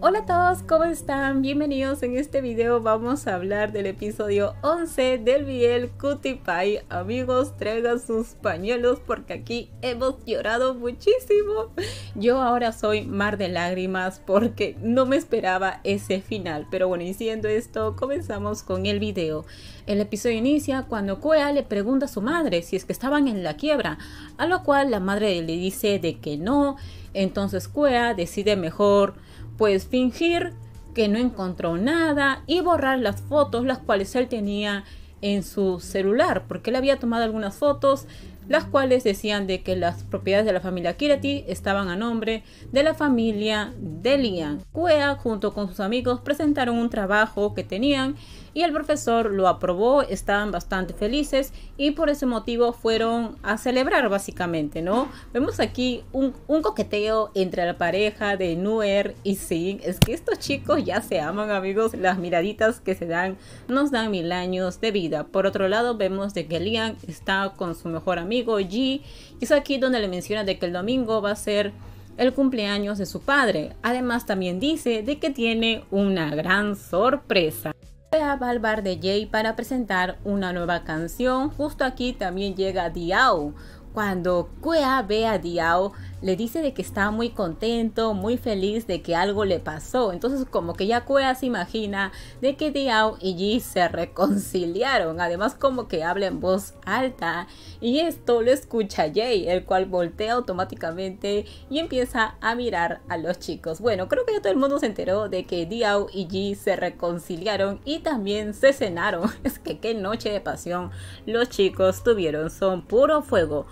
Hola a todos, ¿cómo están? Bienvenidos en este video vamos a hablar del episodio 11 del Biel Cutie Pie. Amigos, traigan sus pañuelos porque aquí hemos llorado muchísimo. Yo ahora soy mar de lágrimas porque no me esperaba ese final. Pero bueno, diciendo esto, comenzamos con el video. El episodio inicia cuando Cuea le pregunta a su madre si es que estaban en la quiebra, a lo cual la madre le dice de que no. Entonces Cuea decide mejor pues fingir que no encontró nada y borrar las fotos las cuales él tenía en su celular, porque él había tomado algunas fotos las cuales decían de que las propiedades de la familia Kirati estaban a nombre de la familia Delian. Cuea junto con sus amigos presentaron un trabajo que tenían y el profesor lo aprobó, estaban bastante felices y por ese motivo fueron a celebrar básicamente, ¿no? Vemos aquí un, coqueteo entre la pareja de Nuer y Sig. Es que estos chicos ya se aman, amigos. Las miraditas que se dan nos dan mil años de vida. Por otro lado, vemos de que Lian está con su mejor amigo G y es aquí donde le menciona de que el domingo va a ser el cumpleaños de su padre. Además también dice de que tiene una gran sorpresa va de Jay para presentar una nueva canción. Justo aquí también llega Diao. Cuando Cuea ve a Diao, le dice de que está muy contento, muy feliz de que algo le pasó. Entonces como que ya se imagina de que Diao y Ji se reconciliaron. Además como que habla en voz alta y esto lo escucha Jay, el cual voltea automáticamente y empieza a mirar a los chicos. Bueno, creo que ya todo el mundo se enteró de que Diao y Ji se reconciliaron y también se cenaron. Es que qué noche de pasión los chicos tuvieron, son puro fuego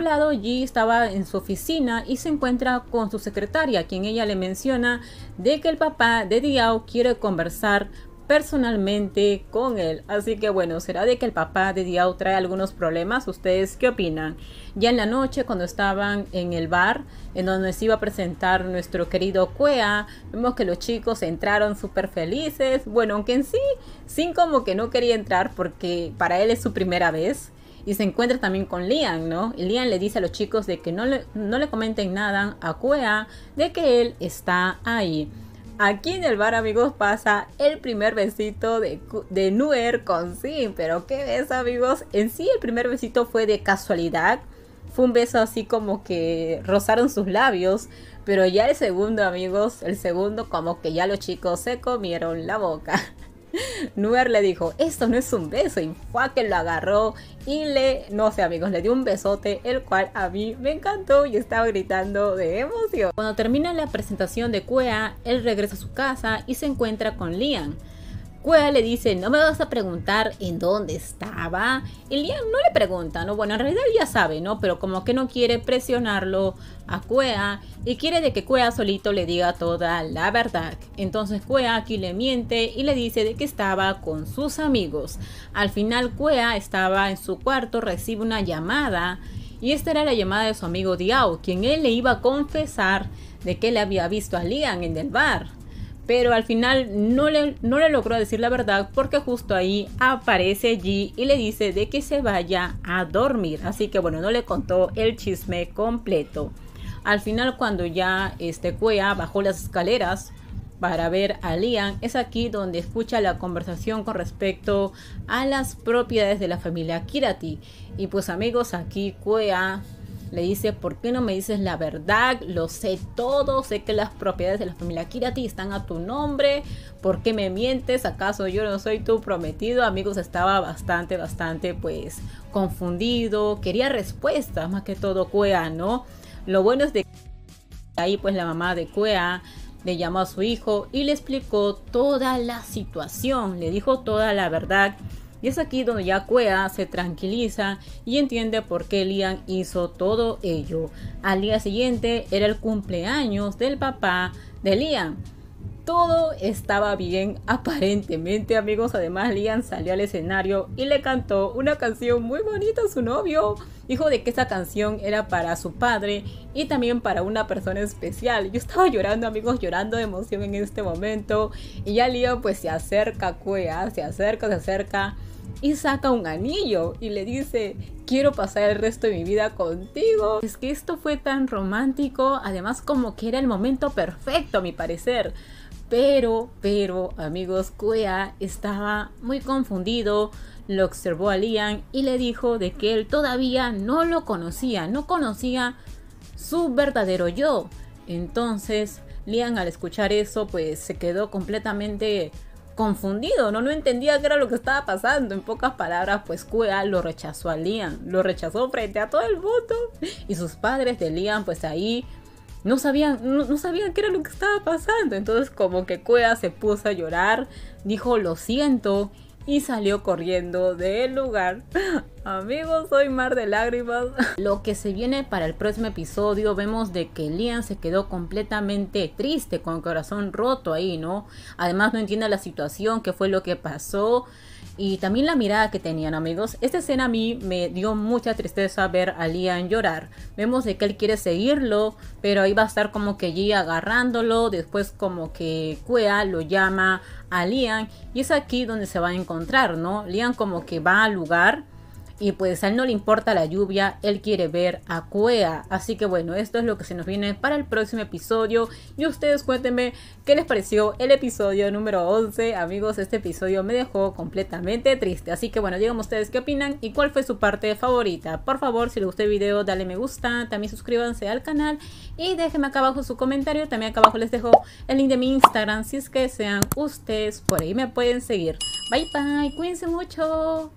lado, G estaba en su oficina y se encuentra con su secretaria, quien ella le menciona de que el papá de Diao quiere conversar personalmente con él. Así que bueno, será de que el papá de Diao trae algunos problemas. ¿Ustedes qué opinan? Ya en la noche, cuando estaban en el bar, en donde se iba a presentar nuestro querido Cuea, vemos que los chicos entraron súper felices. Bueno, aunque en sí, Sin como que no quería entrar porque para él es su primera vez y se encuentra también con Lian, ¿no? Y Lian le dice a los chicos de que no le, no le comenten nada a Cuea de que él está ahí. Aquí en el bar, amigos, pasa el primer besito de, de Nuer con sí, Pero qué beso amigos. En sí, el primer besito fue de casualidad. Fue un beso así como que rozaron sus labios. Pero ya el segundo, amigos, el segundo, como que ya los chicos se comieron la boca. Nuer le dijo, esto no es un beso, y fue que lo agarró y le, no sé amigos, le dio un besote, el cual a mí me encantó y estaba gritando de emoción. Cuando termina la presentación de Cuea, él regresa a su casa y se encuentra con Liam. Cuea le dice, no me vas a preguntar en dónde estaba. Lian no le pregunta, ¿no? Bueno, en realidad ya sabe, ¿no? Pero como que no quiere presionarlo a Cuea y quiere de que Cuea solito le diga toda la verdad. Entonces Cuea aquí le miente y le dice de que estaba con sus amigos. Al final Cuea estaba en su cuarto, recibe una llamada y esta era la llamada de su amigo Diao, quien él le iba a confesar de que le había visto a Lian en el bar pero al final no le, no le logró decir la verdad porque justo ahí aparece G y le dice de que se vaya a dormir. Así que bueno, no le contó el chisme completo. Al final cuando ya este Cuea bajó las escaleras para ver a Lian, es aquí donde escucha la conversación con respecto a las propiedades de la familia Kirati. Y pues amigos, aquí Cuea le dice, ¿por qué no me dices la verdad? Lo sé todo, sé que las propiedades de la familia Kirati están a tu nombre, ¿por qué me mientes? ¿Acaso yo no soy tu prometido? Amigos, estaba bastante, bastante pues confundido, quería respuestas más que todo Cuea, ¿no? Lo bueno es de que ahí pues la mamá de Cuea le llamó a su hijo y le explicó toda la situación, le dijo toda la verdad y es aquí donde ya Cuea se tranquiliza y entiende por qué Lian hizo todo ello. Al día siguiente era el cumpleaños del papá de Lian. Todo estaba bien aparentemente amigos, además Liam salió al escenario y le cantó una canción muy bonita a su novio. Dijo de que esa canción era para su padre y también para una persona especial. Yo estaba llorando amigos, llorando de emoción en este momento. Y ya Liam pues se acerca, cuea, se acerca, se acerca y saca un anillo y le dice, quiero pasar el resto de mi vida contigo. Es que esto fue tan romántico, además como que era el momento perfecto a mi parecer. Pero, pero, amigos, Kuea estaba muy confundido, lo observó a Lian y le dijo de que él todavía no lo conocía, no conocía su verdadero yo. Entonces, Lian al escuchar eso, pues se quedó completamente confundido, no, entendía qué era lo que estaba pasando. En pocas palabras, pues Kuea lo rechazó a Lian, lo rechazó frente a todo el mundo. Y sus padres de Lian, pues ahí no sabían, no, sabían qué era lo que estaba pasando. Entonces como que Cueva se puso a llorar, dijo lo siento y salió corriendo del lugar Amigos, soy Mar de Lágrimas. Lo que se viene para el próximo episodio, vemos de que Lian se quedó completamente triste, con el corazón roto ahí, ¿no? Además no entiende la situación, qué fue lo que pasó. Y también la mirada que tenían amigos. Esta escena a mí me dio mucha tristeza ver a Lian llorar. Vemos de que él quiere seguirlo, pero ahí va a estar como que allí agarrándolo. Después como que Cuea lo llama a Lian. Y es aquí donde se va a encontrar, ¿no? Lian como que va al lugar y pues a él no le importa la lluvia, él quiere ver a Cuea. Así que bueno, esto es lo que se nos viene para el próximo episodio y ustedes cuéntenme qué les pareció el episodio número 11. Amigos, este episodio me dejó completamente triste, así que bueno, díganme ustedes qué opinan y cuál fue su parte favorita. Por favor, si les gustó el video, dale me gusta, también suscríbanse al canal y déjenme acá abajo su comentario. También acá abajo les dejo el link de mi Instagram si es que sean ustedes por ahí me pueden seguir. Bye bye, cuídense mucho.